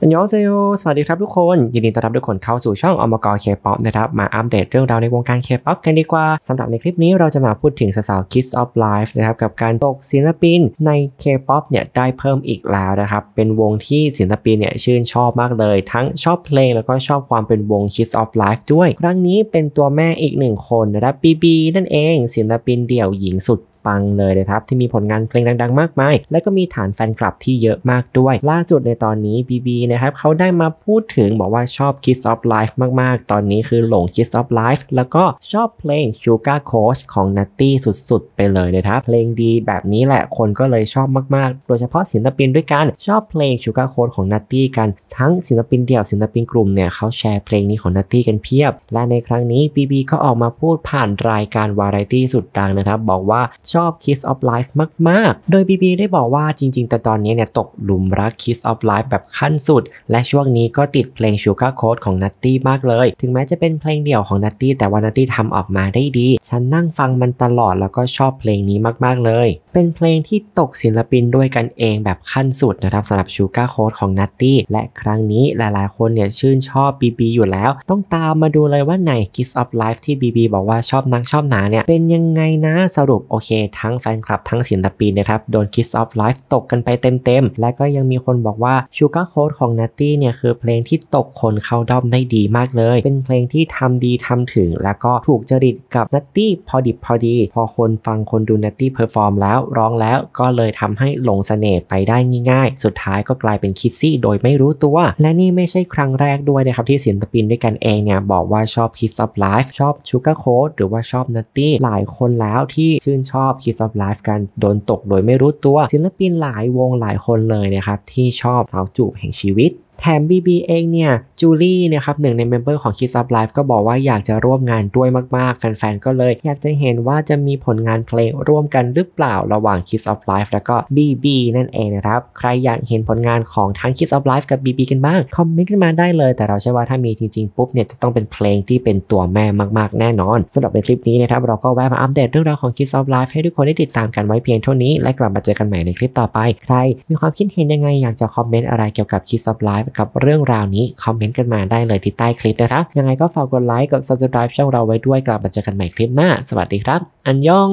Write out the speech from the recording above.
วัสยีสวัสดีครับทุกคน ยินดีต้อนรับทุกคนเข้าสู่ช่องอมกรเคป๊อปนะครับมาอัปเดตเรื่องราวในวงการเคป๊อปกันดีกว่าสำหรับในคลิปนี้เราจะมาพูดถึงสาวคิสออฟไลฟ์นะครับกับการตกศิลปินในเคป๊อปเนี่ยได้เพิ่มอีกแล้วนะครับเป็นวงที่ศิลปินเนี่ยชื่นชอบมากเลย ทั้งชอบเพลงแล้วก็ชอบความเป็นวงคิสออฟไลฟ์ด้วย ครั้งนี้เป็นตัวแม่อีกหนึ่งคนนะครับบีบีนั่นเอง ศิลปินเดี่ยวหญิงสุดังเลยนะครับที่มีผลงานเพลงดังๆ มากมายและก็มีฐานแฟนคลับที่เยอะมากด้วย ล่าสุดในตอนนี้บีบีนะครับเขาได้มาพูดถึงบอกว่าชอบ Kiss of Life มากๆ ตอนนี้คือหลง Kiss of Life แล้วก็ชอบเพลง Sugar Coach ของนัตตี้สุดๆ ไปเลยนะครับเพลงดีแบบนี้แหละคนก็เลยชอบมากๆ โดยเฉพาะศิลปินด้วยกัน ชอบเพลง Sugar Coach ของนัตตี้กันทั้งศิลปินเดี่ยวศิลปินกลุ่มเนี่ยเขาแชร์เพลงนี้ของนัตตี้กันเพียบและในครั้งนี้บีบีก็ออกมาพูดผ่านรายการวาไรตี้สุดดังนะครับบอกว่าชชอบ Kiss of Life มาก ๆ โดยบีบีได้บอกว่าจริงๆแต่ตอนนี้เนี่ยตกหลุมรัก Kiss of Life แบบขั้นสุด และช่วงนี้ก็ติดเพลง Sugar Coat ของนัตตี้มากเลย ถึงแม้จะเป็นเพลงเดี่ยวของนัตตี้แต่ว่านัตตี้ทำออกมาได้ดี ฉันนั่งฟังมันตลอดแล้วก็ชอบเพลงนี้มาก ๆ เลย เป็นเพลงที่ตกศิลปินด้วยกันเองแบบขั้นสุดนะครับสำหรับ Sugar Coat ของนัตตี้และครั้งนี้หลายๆคนเนี่ยชื่นชอบบีบีอยู่แล้ว ต้องตามมาดูเลยว่าใน Kiss of Life ที่บีบีบอกว่าชอบนักชอบหนาเนี่ยเป็นยังไงนะสรุปโอเคทั้งแฟนคลับทั้งศิลปินนะครับโดนคิสออฟไลฟ์ตกกันไปเต็มๆ และก็ยังมีคนบอกว่าชูการ์โค้ดของนัตตี้เนี่ยคือเพลงที่ตกคนเข้าด้อมได้ดีมากเลย เป็นเพลงที่ทำดีทำถึงแล้วก็ถูกจริตกับนัตตี้พอดิบพอดี พอคนฟังคนดูนัตตี้เพอร์ฟอร์มแล้วร้องแล้วก็เลยทำให้หลงเสน่ห์ไปได้ง่ายๆ สุดท้ายก็กลายเป็นคิสซี่โดยไม่รู้ตัว และนี่ไม่ใช่ครั้งแรกด้วยนะครับที่ศิลปินด้วยกันเองเนี่ยบอกว่าชอบคิสออฟไลฟ์ชอบชูการ์โค้ดหรือว่าชอบนัตตี้หลายคนแล้วที่ชื่นชอบอบ Kiss of Life กันโดนตกโดยไม่รู้ตัวศิลปินหลายวงหลายคนเลยนะครับที่ชอบสาวจูบแห่งชีวิตแถม BB เองเนี่ยจูลี่นะครับหนึ่งในเมมเบอร์ของ Kiss Up Live ก็บอกว่าอยากจะร่วมงานด้วยมากๆแฟนๆก็เลย อยากจะเห็นว่าจะมีผลงานเพลงร่วมกันหรือเปล่าระหว่าง Kiss Up Live แล้วก็ BB นั่นเองนะครับใครอยากเห็นผลงานของทั้ง Kiss Up Live กับ BB กันบ้าง คอมเมนต์กันมาได้เลย แต่เราเชื่อว่าถ้ามีจริง ๆ ปุ๊บเนี่ยจะต้องเป็นเพลงที่เป็นตัวแม่มากๆแน่นอนสำหรับในคลิปนี้นะครับเราก็แวะมาอัปเดตเรื่องราวของ Kiss Up Live ให้ทุกคนได้ติดตามกันไว้เพียงเท่านี้และกลับมาเจอกันใหม่ในคลิปต่อไป ใครมีความคิดเห็นยังไงอยากจะคอมเมนต์อะไรเกี่ยวกับ Kiss Up Live กับเรื่องราวนี้ คอมเมนต์กันมาได้เลยที่ใต้คลิปนะครับ ยังไงก็ฝากกดไลค์กด subscribe ช่องเราไว้ด้วยกลับมาเจอกันใหม่คลิปหน้า สวัสดีครับ อันยอง